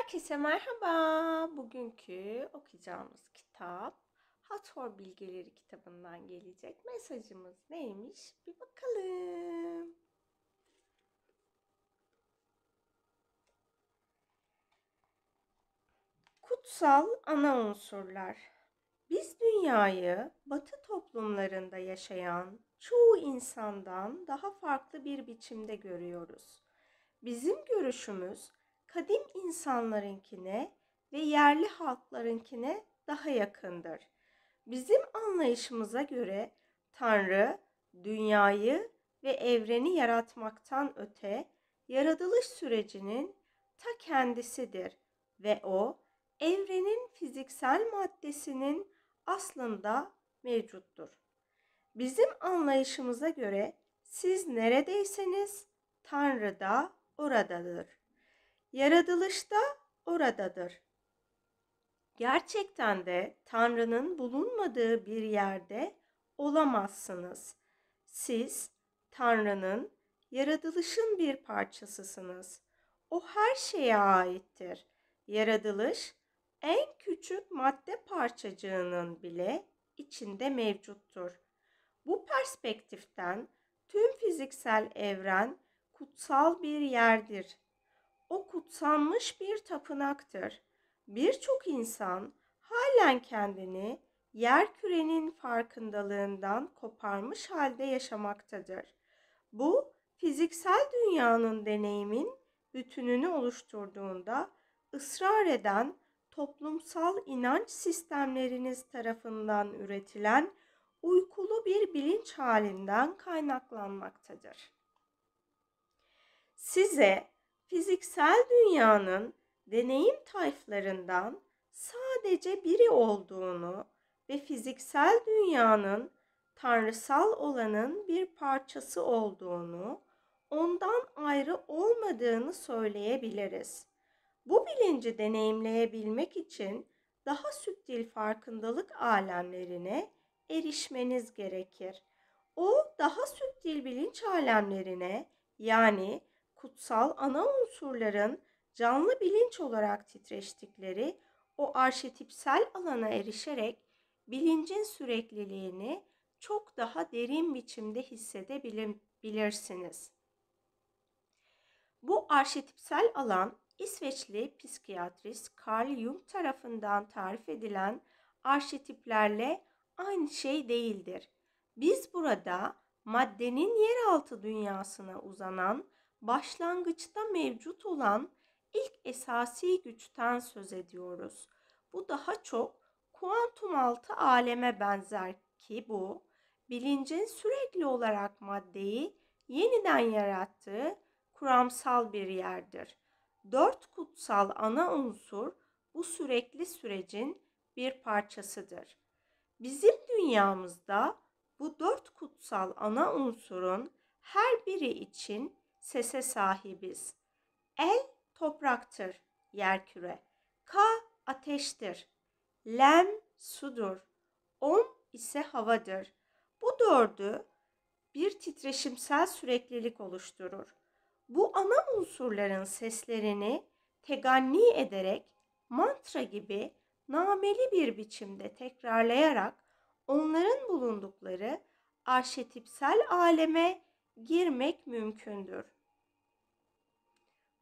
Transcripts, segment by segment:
Herkese merhaba. Bugünkü okuyacağımız kitap Hator Bilgeleri kitabından gelecek. Mesajımız neymiş? Bir bakalım. Kutsal ana unsurlar. Biz dünyayı batı toplumlarında yaşayan çoğu insandan daha farklı bir biçimde görüyoruz. Bizim görüşümüz kadim insanlarınkine ve yerli halklarınkine daha yakındır. Bizim anlayışımıza göre Tanrı dünyayı ve evreni yaratmaktan öte yaratılış sürecinin ta kendisidir ve o evrenin fiziksel maddesinin aslında mevcuttur. Bizim anlayışımıza göre siz neredeyseniz Tanrı da oradadır. Yaratılış da oradadır. Gerçekten de Tanrı'nın bulunmadığı bir yerde olamazsınız. Siz Tanrı'nın yaratılışın bir parçasısınız. O her şeye aittir. Yaratılış en küçük madde parçacığının bile içinde mevcuttur. Bu perspektiften tüm fiziksel evren kutsal bir yerdir o kutsanmış bir tapınaktır. Birçok insan halen kendini yer kürenin farkındalığından koparmış halde yaşamaktadır. Bu fiziksel dünyanın deneyimin bütününü oluşturduğunda ısrar eden toplumsal inanç sistemleriniz tarafından üretilen uykulu bir bilinç halinden kaynaklanmaktadır. Size fiziksel dünyanın deneyim tayflarından sadece biri olduğunu ve fiziksel dünyanın tanrısal olanın bir parçası olduğunu, ondan ayrı olmadığını söyleyebiliriz. Bu bilinci deneyimleyebilmek için daha süptil farkındalık alemlerine erişmeniz gerekir. O daha süptil bilinç alemlerine yani kutsal ana unsurların canlı bilinç olarak titreştikleri o arşetipsel alana erişerek bilincin sürekliliğini çok daha derin biçimde hissedebilirsiniz. Bu arşetipsel alan İsveçli psikiyatrist Carl Jung tarafından tarif edilen arşetiplerle aynı şey değildir. Biz burada maddenin yeraltı dünyasına uzanan başlangıçta mevcut olan ilk esasi güçten söz ediyoruz. Bu daha çok kuantum altı aleme benzer ki bu bilincin sürekli olarak maddeyi yeniden yarattığı kuramsal bir yerdir. Dört kutsal ana unsur bu sürekli sürecin bir parçasıdır. Bizim dünyamızda bu dört kutsal ana unsurun her biri için sese sahibiz. El topraktır, yer küre. Ka ateştir. Lem sudur. Om ise havadır. Bu dördü bir titreşimsel süreklilik oluşturur. Bu ana unsurların seslerini teganni ederek mantra gibi nameli bir biçimde tekrarlayarak onların bulundukları arşetipsel aleme girmek mümkündür.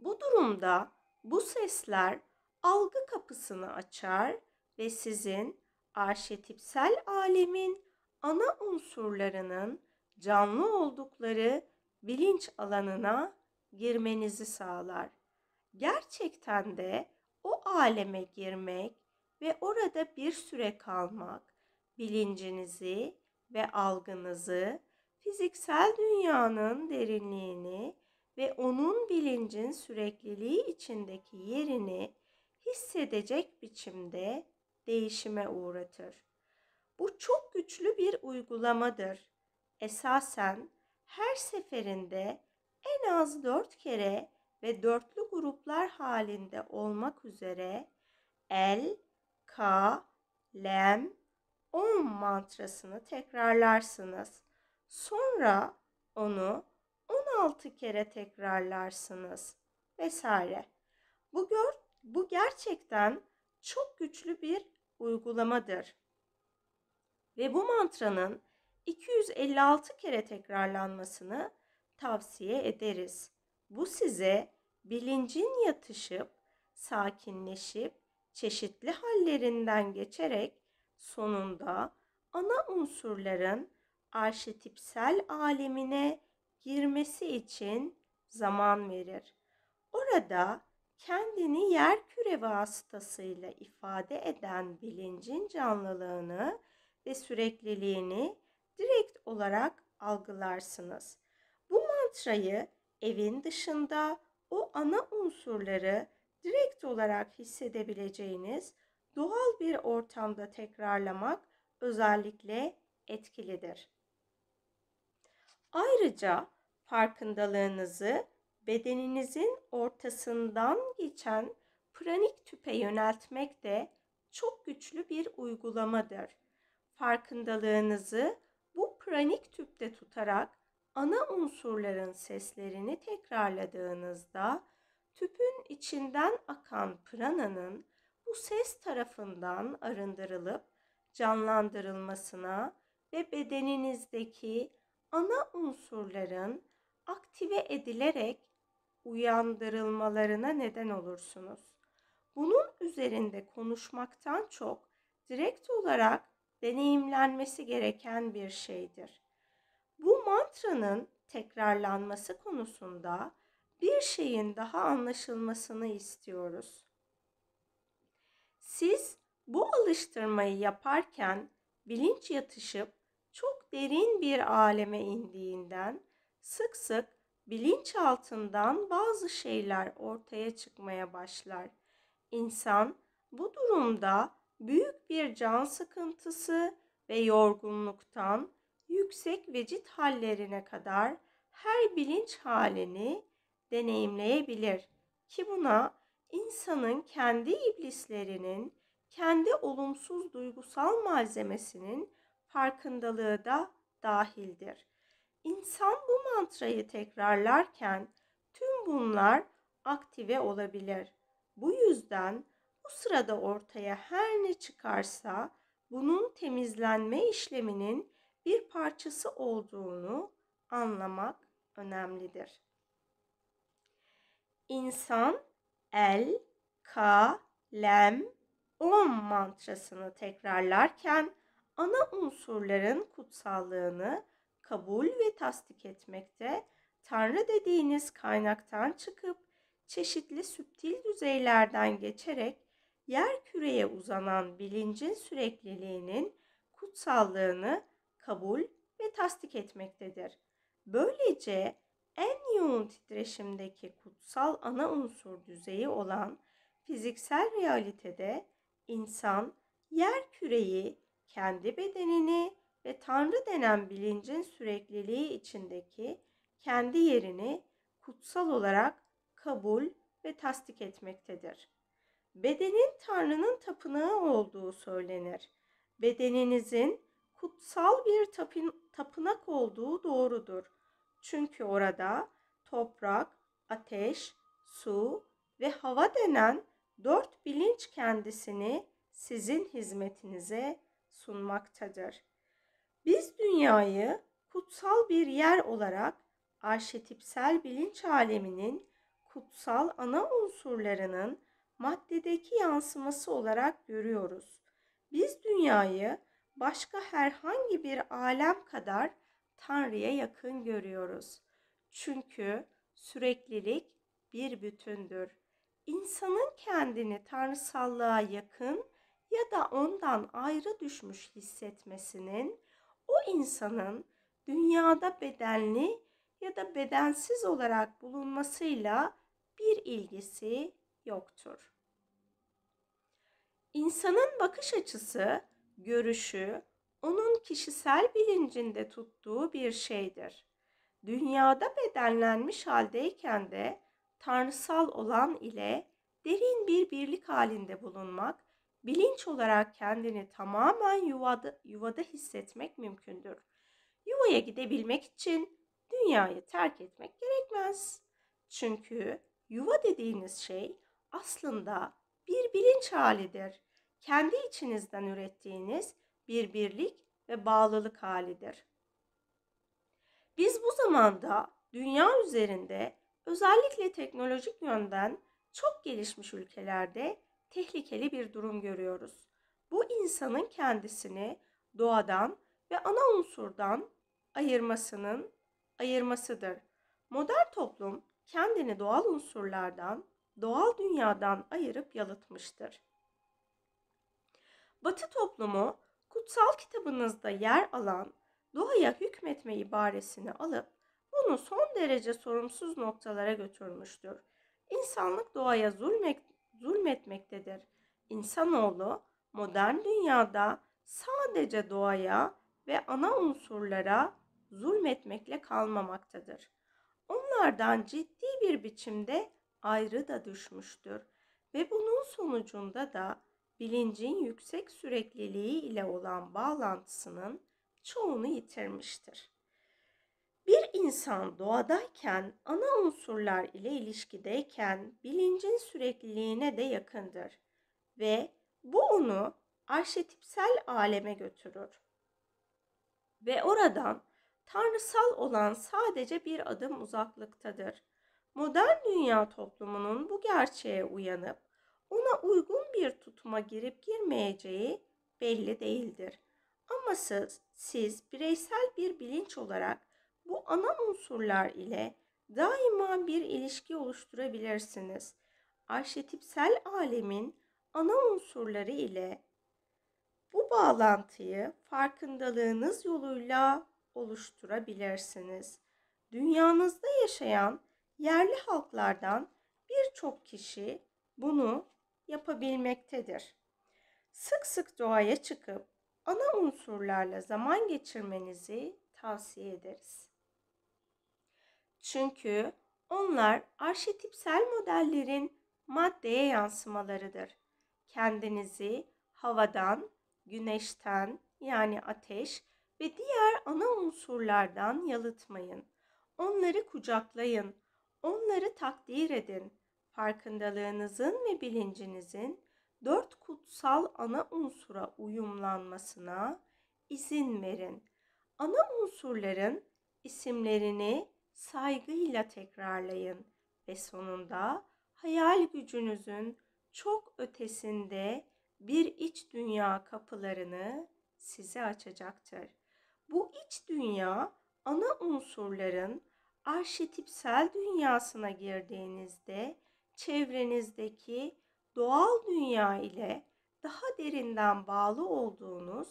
Bu durumda bu sesler algı kapısını açar ve sizin arşetipsel alemin ana unsurlarının canlı oldukları bilinç alanına girmenizi sağlar. Gerçekten de o aleme girmek ve orada bir süre kalmak bilincinizi ve algınızı fiziksel dünyanın derinliğini ve onun bilincin sürekliliği içindeki yerini hissedecek biçimde değişime uğratır. Bu çok güçlü bir uygulamadır. Esasen her seferinde en az dört kere ve dörtlü gruplar halinde olmak üzere el, ka, lem, om mantrasını tekrarlarsınız. Sonra onu 16 kere tekrarlarsınız vesaire. Bu gör, bu gerçekten çok güçlü bir uygulamadır. Ve bu mantranın 256 kere tekrarlanmasını tavsiye ederiz. Bu size bilincin yatışıp, sakinleşip, çeşitli hallerinden geçerek sonunda ana unsurların arşetipsel alemine girmesi için zaman verir. Orada kendini yer küre vasıtasıyla ifade eden bilincin canlılığını ve sürekliliğini direkt olarak algılarsınız. Bu mantrayı evin dışında o ana unsurları direkt olarak hissedebileceğiniz doğal bir ortamda tekrarlamak özellikle etkilidir. Ayrıca farkındalığınızı bedeninizin ortasından geçen pranik tüpe yöneltmek de çok güçlü bir uygulamadır. Farkındalığınızı bu pranik tüpte tutarak ana unsurların seslerini tekrarladığınızda tüpün içinden akan prananın bu ses tarafından arındırılıp canlandırılmasına ve bedeninizdeki ana unsurların aktive edilerek uyandırılmalarına neden olursunuz. Bunun üzerinde konuşmaktan çok direkt olarak deneyimlenmesi gereken bir şeydir. Bu mantranın tekrarlanması konusunda bir şeyin daha anlaşılmasını istiyoruz. Siz bu alıştırmayı yaparken bilinç yatışıp çok derin bir aleme indiğinden Sık sık bilinçaltından bazı şeyler ortaya çıkmaya başlar. İnsan bu durumda büyük bir can sıkıntısı ve yorgunluktan yüksek vecit hallerine kadar her bilinç halini deneyimleyebilir ki buna insanın kendi iblislerinin kendi olumsuz duygusal malzemesinin farkındalığı da dahildir. İnsan bu mantrayı tekrarlarken tüm bunlar aktive olabilir. Bu yüzden bu sırada ortaya her ne çıkarsa bunun temizlenme işleminin bir parçası olduğunu anlamak önemlidir. İnsan el, ka, lem, om mantrasını tekrarlarken ana unsurların kutsallığını kabul ve tasdik etmekte, Tanrı dediğiniz kaynaktan çıkıp çeşitli süptil düzeylerden geçerek yer küreye uzanan bilincin sürekliliğinin kutsallığını kabul ve tasdik etmektedir. Böylece en yoğun titreşimdeki kutsal ana unsur düzeyi olan fiziksel realitede insan yer küreyi kendi bedenini ve Tanrı denen bilincin sürekliliği içindeki kendi yerini kutsal olarak kabul ve tasdik etmektedir. Bedenin Tanrı'nın tapınağı olduğu söylenir. Bedeninizin kutsal bir tapın, tapınak olduğu doğrudur. Çünkü orada toprak, ateş, su ve hava denen dört bilinç kendisini sizin hizmetinize sunmaktadır. Biz dünyayı kutsal bir yer olarak arşetipsel bilinç aleminin kutsal ana unsurlarının maddedeki yansıması olarak görüyoruz. Biz dünyayı başka herhangi bir alem kadar Tanrı'ya yakın görüyoruz. Çünkü süreklilik bir bütündür. İnsanın kendini tanrısallığa yakın ya da ondan ayrı düşmüş hissetmesinin o insanın dünyada bedenli ya da bedensiz olarak bulunmasıyla bir ilgisi yoktur. İnsanın bakış açısı, görüşü onun kişisel bilincinde tuttuğu bir şeydir. Dünyada bedenlenmiş haldeyken de tanrısal olan ile derin bir birlik halinde bulunmak bilinç olarak kendini tamamen yuvada, yuvada hissetmek mümkündür. Yuvaya gidebilmek için dünyayı terk etmek gerekmez. Çünkü yuva dediğiniz şey aslında bir bilinç halidir. Kendi içinizden ürettiğiniz bir birlik ve bağlılık halidir. Biz bu zamanda dünya üzerinde özellikle teknolojik yönden çok gelişmiş ülkelerde tehlikeli bir durum görüyoruz. Bu insanın kendisini doğadan ve ana unsurdan ayırmasının ayırmasıdır. Modern toplum kendini doğal unsurlardan, doğal dünyadan ayırıp yalıtmıştır. Batı toplumu kutsal kitabınızda yer alan doğaya hükmetme ibaresini alıp bunu son derece sorumsuz noktalara götürmüştür. İnsanlık doğaya zulmet, zulmetmektedir. İnsanoğlu modern dünyada sadece doğaya ve ana unsurlara zulmetmekle kalmamaktadır. Onlardan ciddi bir biçimde ayrı da düşmüştür ve bunun sonucunda da bilincin yüksek sürekliliği ile olan bağlantısının çoğunu yitirmiştir. Bir insan doğadayken ana unsurlar ile ilişkideyken bilincin sürekliliğine de yakındır ve bu onu arşetipsel aleme götürür. Ve oradan tanrısal olan sadece bir adım uzaklıktadır. Modern dünya toplumunun bu gerçeğe uyanıp ona uygun bir tutuma girip girmeyeceği belli değildir. Ama siz, siz bireysel bir bilinç olarak bu ana unsurlar ile daima bir ilişki oluşturabilirsiniz. Arşetipsel alemin ana unsurları ile bu bağlantıyı farkındalığınız yoluyla oluşturabilirsiniz. Dünyanızda yaşayan yerli halklardan birçok kişi bunu yapabilmektedir. Sık sık doğaya çıkıp ana unsurlarla zaman geçirmenizi tavsiye ederiz. Çünkü onlar arşetipsel modellerin maddeye yansımalarıdır. Kendinizi havadan, güneşten yani ateş ve diğer ana unsurlardan yalıtmayın. Onları kucaklayın, onları takdir edin. Farkındalığınızın ve bilincinizin dört kutsal ana unsura uyumlanmasına izin verin. Ana unsurların isimlerini saygıyla tekrarlayın ve sonunda hayal gücünüzün çok ötesinde bir iç dünya kapılarını size açacaktır. Bu iç dünya ana unsurların arşetipsel dünyasına girdiğinizde çevrenizdeki doğal dünya ile daha derinden bağlı olduğunuz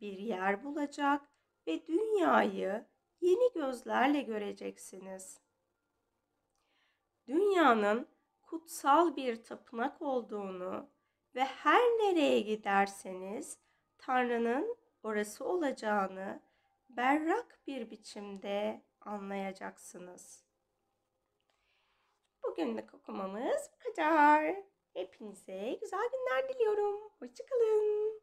bir yer bulacak ve dünyayı yeni gözlerle göreceksiniz. Dünyanın kutsal bir tapınak olduğunu ve her nereye giderseniz Tanrı'nın orası olacağını berrak bir biçimde anlayacaksınız. Bugünlük okumamız bu kadar. Hepinize güzel günler diliyorum. Hoşçakalın.